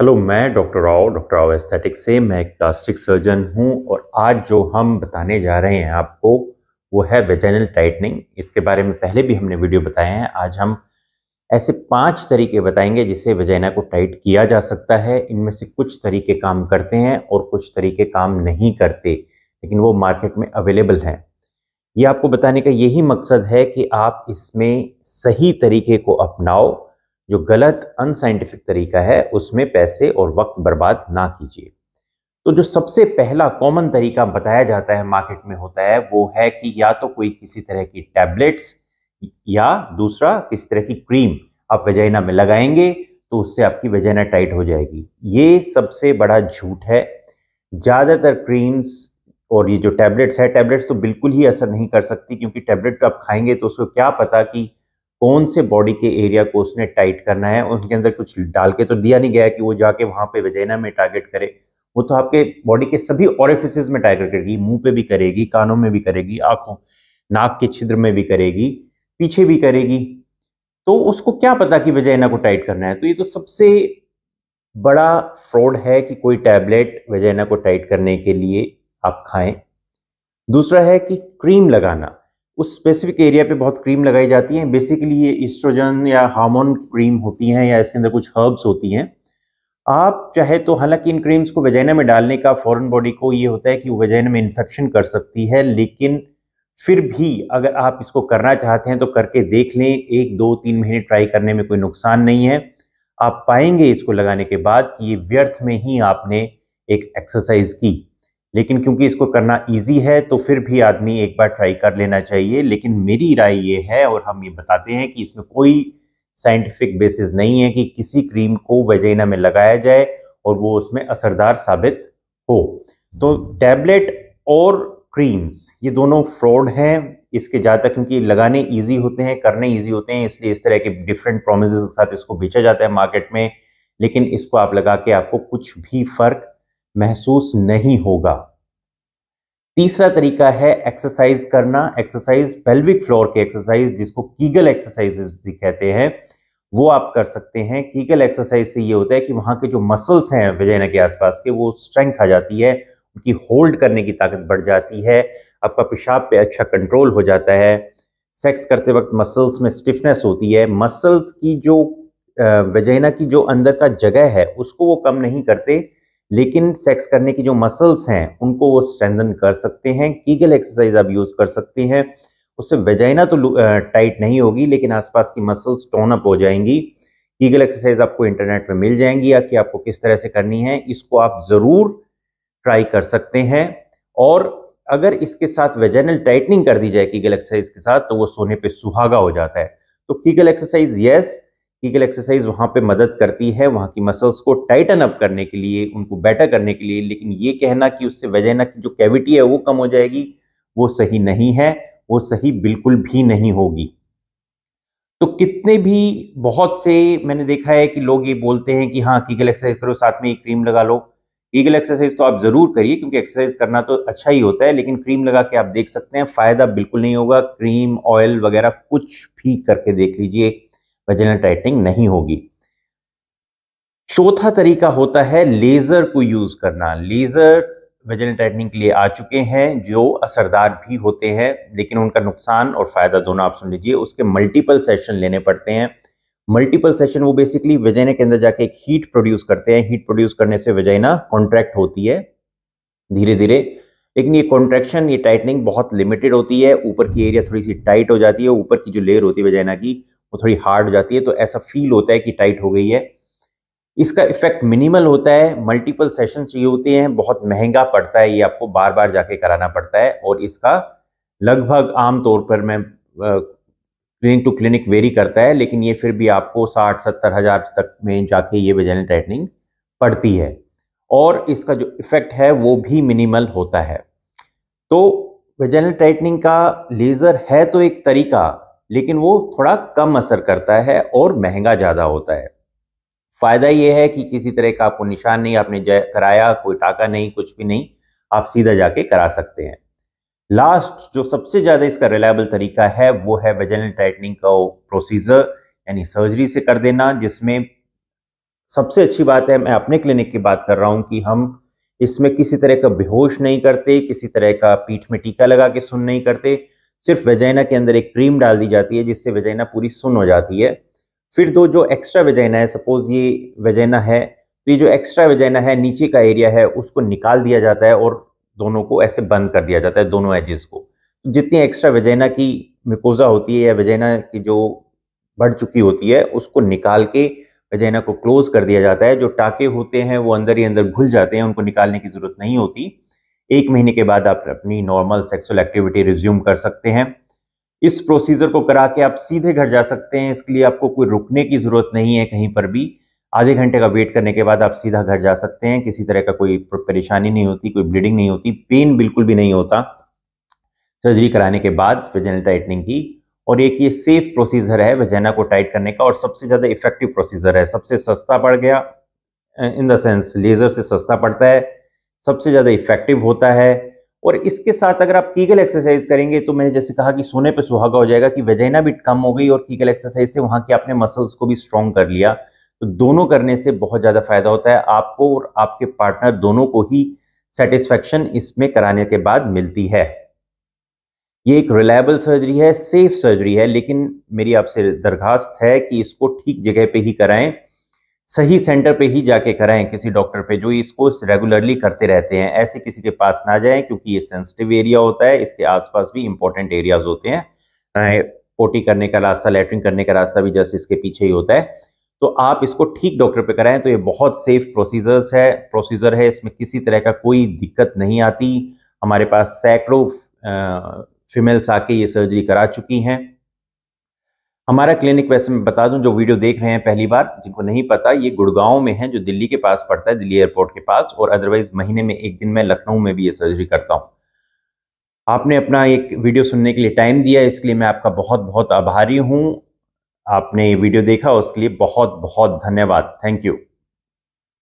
hello मैं doctor Rao doctor Rao aesthetic से मैं एक प्लास्टिक सर्जन हूं और आज जो हम बताने जा रहे हैं आपको वो है वेजाइनल टाइटनिंग इसके बारे में पहले भी हमने वीडियो बताए हैं आज हम ऐसे पांच तरीके बताएंगे जिससे वेजाइना को टाइट किया जा सकता है इनमें से कुछ तरीके काम करते हैं और कुछ तरीके काम नहीं करते लेकिन वो मार्केट में अवेलेबल हैं ये आपको बताने का यही मकसद है कि आप इसमें सही तरीके को अपनाओ जो गलत अनसाइंटिफिक तरीका है उसमें पैसे और वक्त बर्बाद ना कीजिए तो जो सबसे पहला कॉमन तरीका बताया जाता है मार्केट में होता है वो है कि या तो कोई किसी तरह की टैबलेट्स या दूसरा किसी तरह की क्रीम आप वेजाइना में लगाएंगे तो उससे आपकी वेजाइना टाइट हो जाएगी ये सबसे बड़ा झूठ है ज़्यादातर क्रीम्स और ये जो टैबलेट्स है टैबलेट्स तो बिल्कुल ही असर नहीं कर सकती क्योंकि टैबलेट तो आप खाएंगे तो उसको क्या पता कि कौन से बॉडी के एरिया को उसने टाइट करना है उनके अंदर कुछ डाल के तो दिया नहीं गया कि वो जाके वहां पे वजैना में टारगेट करे वो तो आपके बॉडी के सभी ऑरिफिस में टारगेट करेगी मुंह पे भी करेगी कानों में भी करेगी आंखों नाक के छिद्र में भी करेगी पीछे भी करेगी तो उसको क्या पता कि वजैना को टाइट करना है तो ये तो सबसे बड़ा फ्रॉड है कि कोई टैबलेट वजैना को टाइट करने के लिए आप खाएं दूसरा है कि क्रीम लगाना उस स्पेसिफिक एरिया पे बहुत क्रीम लगाई जाती हैं बेसिकली ये ईस्ट्रोजन या हार्मोन क्रीम होती हैं या इसके अंदर कुछ हर्ब्स होती हैं आप चाहे तो हालांकि इन क्रीम्स को वेजाइना में डालने का फॉरेन बॉडी को ये होता है कि वेजाइना में इन्फेक्शन कर सकती है लेकिन फिर भी अगर आप इसको करना चाहते हैं तो करके देख लें एक दो तीन महीने ट्राई करने में कोई नुकसान नहीं है आप पाएंगे इसको लगाने के बाद कि ये व्यर्थ में ही आपने एक एक्सरसाइज की लेकिन क्योंकि इसको करना इजी है तो फिर भी आदमी एक बार ट्राई कर लेना चाहिए लेकिन मेरी राय ये है और हम ये बताते हैं कि इसमें कोई साइंटिफिक बेसिस नहीं है कि किसी क्रीम को वजैना में लगाया जाए और वो उसमें असरदार साबित हो तो टैबलेट और क्रीम्स ये दोनों फ्रॉड हैं इसके जहाँ तक क्योंकि लगाने ईजी होते हैं करने ईजी होते हैं इसलिए इस तरह के डिफरेंट प्रोमिस के साथ इसको बेचा जाता है मार्केट में लेकिन इसको आप लगा के आपको कुछ भी फ़र्क महसूस नहीं होगा तीसरा तरीका है एक्सरसाइज करना एक्सरसाइज पेल्विक फ्लोर के एक्सरसाइज जिसको कीगल एक्सरसाइजेस भी कहते हैं वो आप कर सकते हैं कीगल एक्सरसाइज से ये होता है कि वहां के जो मसल्स हैं वजैना के आसपास के वो स्ट्रेंथ आ जाती है उनकी होल्ड करने की ताकत बढ़ जाती है आपका पेशाब पे अच्छा कंट्रोल हो जाता है सेक्स करते वक्त मसल्स में स्टिफनेस होती है मसल्स की जो वजैना की जो अंदर का जगह है उसको वो कम नहीं करते लेकिन सेक्स करने की जो मसल्स हैं उनको वो स्ट्रेंथन कर सकते हैं कीगल एक्सरसाइज आप यूज़ कर सकते हैं उससे वेजाइना तो टाइट नहीं होगी लेकिन आसपास की मसल्स टोन अप हो जाएंगी कीगल एक्सरसाइज आपको इंटरनेट पर मिल जाएंगी या कि आपको किस तरह से करनी है इसको आप ज़रूर ट्राई कर सकते हैं और अगर इसके साथ वेजाइनल टाइटनिंग कर दी जाए कीगल एक्सरसाइज के साथ तो वो सोने पे सुहागा हो जाता है तो Kegel exercise yes Kegel exercise वहाँ पे मदद करती है वहाँ की मसल्स को टाइटन अप करने के लिए उनको बेटर करने के लिए लेकिन ये कहना कि उससे वेजाइना की जो कैविटी है वो कम हो जाएगी वो सही नहीं है वो सही बिल्कुल भी नहीं होगी तो कितने भी बहुत से मैंने देखा है कि लोग ये बोलते हैं कि हाँ कीगल एक्सरसाइज करो साथ में ये क्रीम लगा लो कीगल एक्सरसाइज तो आप ज़रूर करिए क्योंकि एक्सरसाइज करना तो अच्छा ही होता है लेकिन क्रीम लगा के आप देख सकते हैं फ़ायदा बिल्कुल नहीं होगा क्रीम ऑयल वगैरह कुछ भी करके देख लीजिए वजनल टाइटनिंग नहीं होगी चौथा तरीका होता है लेजर को यूज करना लेजर वेजनल टाइटनिंग के लिए आ चुके हैं जो असरदार भी होते हैं लेकिन उनका नुकसान और फायदा दोनों आप सुन लीजिए उसके मल्टीपल सेशन लेने पड़ते हैं मल्टीपल सेशन वो बेसिकली वजैना के अंदर जाके एक हीट प्रोड्यूस करते हैं हीट प्रोड्यूस करने से वजैना कॉन्ट्रैक्ट होती है धीरे धीरे लेकिन ये कॉन्ट्रैक्शन ये टाइटनिंग बहुत लिमिटेड होती है ऊपर की एरिया थोड़ी सी टाइट हो जाती है ऊपर की जो लेयर होती है वजैना की वो थोड़ी हार्ड हो जाती है तो ऐसा फील होता है कि टाइट हो गई है इसका इफेक्ट मिनिमल होता है मल्टीपल सेशन चाहिए होते हैं बहुत महंगा पड़ता है ये आपको बार बार जाके कराना पड़ता है और इसका लगभग आम तौर पर मैं क्लिनिक टू क्लिनिक वेरी करता है लेकिन ये फिर भी आपको साठ सत्तर हज़ार तक में जाके ये वेजाइनल टाइटनिंग पड़ती है और इसका जो इफेक्ट है वो भी मिनिमल होता है तो वेजाइनल टाइटनिंग का लेज़र है तो एक तरीका लेकिन वो थोड़ा कम असर करता है और महंगा ज़्यादा होता है फ़ायदा ये है कि किसी तरह का आपको निशान नहीं आपने कराया कोई टाका नहीं कुछ भी नहीं आप सीधा जाके करा सकते हैं लास्ट जो सबसे ज़्यादा इसका रिलायबल तरीका है वो है वेजनल टाइटनिंग का प्रोसीजर यानी सर्जरी से कर देना जिसमें सबसे अच्छी बात है मैं अपने क्लिनिक की बात कर रहा हूँ कि हम इसमें किसी तरह का बेहोश नहीं करते किसी तरह का पीठ में टीका लगा के सुन नहीं करते सिर्फ वेजाइना के अंदर एक क्रीम डाल दी जाती है जिससे वेजाइना पूरी सुन हो जाती है फिर दो जो एक्स्ट्रा वेजाइना है सपोज ये वेजाइना है तो ये जो एक्स्ट्रा वेजाइना है नीचे का एरिया है उसको निकाल दिया जाता है और दोनों को ऐसे बंद कर दिया जाता है दोनों एजेस को तो जितनी एक्स्ट्रा वेजाइना की मिकोजा होती है या वेजाइना की जो बढ़ चुकी होती है उसको निकाल के वेजाइना को क्लोज कर दिया जाता है जो टाके होते हैं वो अंदर ही अंदर घुल जाते हैं उनको निकालने की ज़रूरत नहीं होती एक महीने के बाद आप अपनी नॉर्मल सेक्सुअल एक्टिविटी रिज्यूम कर सकते हैं इस प्रोसीजर को करा के आप सीधे घर जा सकते हैं इसके लिए आपको कोई रुकने की ज़रूरत नहीं है कहीं पर भी आधे घंटे का वेट करने के बाद आप सीधा घर जा सकते हैं किसी तरह का कोई परेशानी नहीं होती कोई ब्लीडिंग नहीं होती पेन बिल्कुल भी नहीं होता सर्जरी कराने के बाद वेजेना टाइटनिंग की और एक ये सेफ प्रोसीजर है वेजेना को टाइट करने का और सबसे ज़्यादा इफेक्टिव प्रोसीजर है सबसे सस्ता पड़ गया इन द सेंस लेज़र से सस्ता पड़ता है सबसे ज़्यादा इफेक्टिव होता है और इसके साथ अगर आप कीगल एक्सरसाइज करेंगे तो मैंने जैसे कहा कि सोने पे सुहागा हो जाएगा कि वेजाइना भी कम हो गई और कीगल एक्सरसाइज से वहाँ के आपने मसल्स को भी स्ट्रॉन्ग कर लिया तो दोनों करने से बहुत ज़्यादा फायदा होता है आपको और आपके पार्टनर दोनों को ही सेटिस्फेक्शन इसमें कराने के बाद मिलती है ये एक रिलायबल सर्जरी है सेफ सर्जरी है लेकिन मेरी आपसे दरखास्त है कि इसको ठीक जगह पे ही कराएं सही सेंटर पे ही जाके कराएं किसी डॉक्टर पे जो इसको रेगुलरली करते रहते हैं ऐसे किसी के पास ना जाएं क्योंकि ये सेंसिटिव एरिया होता है इसके आसपास भी इंपॉर्टेंट एरियाज होते हैं पोटी करने का रास्ता लेटरिन करने का रास्ता भी जस्ट इसके पीछे ही होता है तो आप इसको ठीक डॉक्टर पे कराएं तो ये बहुत सेफ प्रोसीजर्स है प्रोसीजर है इसमें किसी तरह का कोई दिक्कत नहीं आती हमारे पास सैकड़ों फीमेल्स आके ये सर्जरी करा चुकी हैं हमारा क्लिनिक वैसे मैं बता दूं जो वीडियो देख रहे हैं पहली बार जिनको नहीं पता ये गुड़गांव में है जो दिल्ली के पास पड़ता है दिल्ली एयरपोर्ट के पास और अदरवाइज महीने में एक दिन मैं लखनऊ में भी ये सर्जरी करता हूँ आपने अपना एक वीडियो सुनने के लिए टाइम दिया इसके लिए मैं आपका बहुत बहुत आभारी हूँ आपने ये वीडियो देखा उसके लिए बहुत बहुत धन्यवाद थैंक यू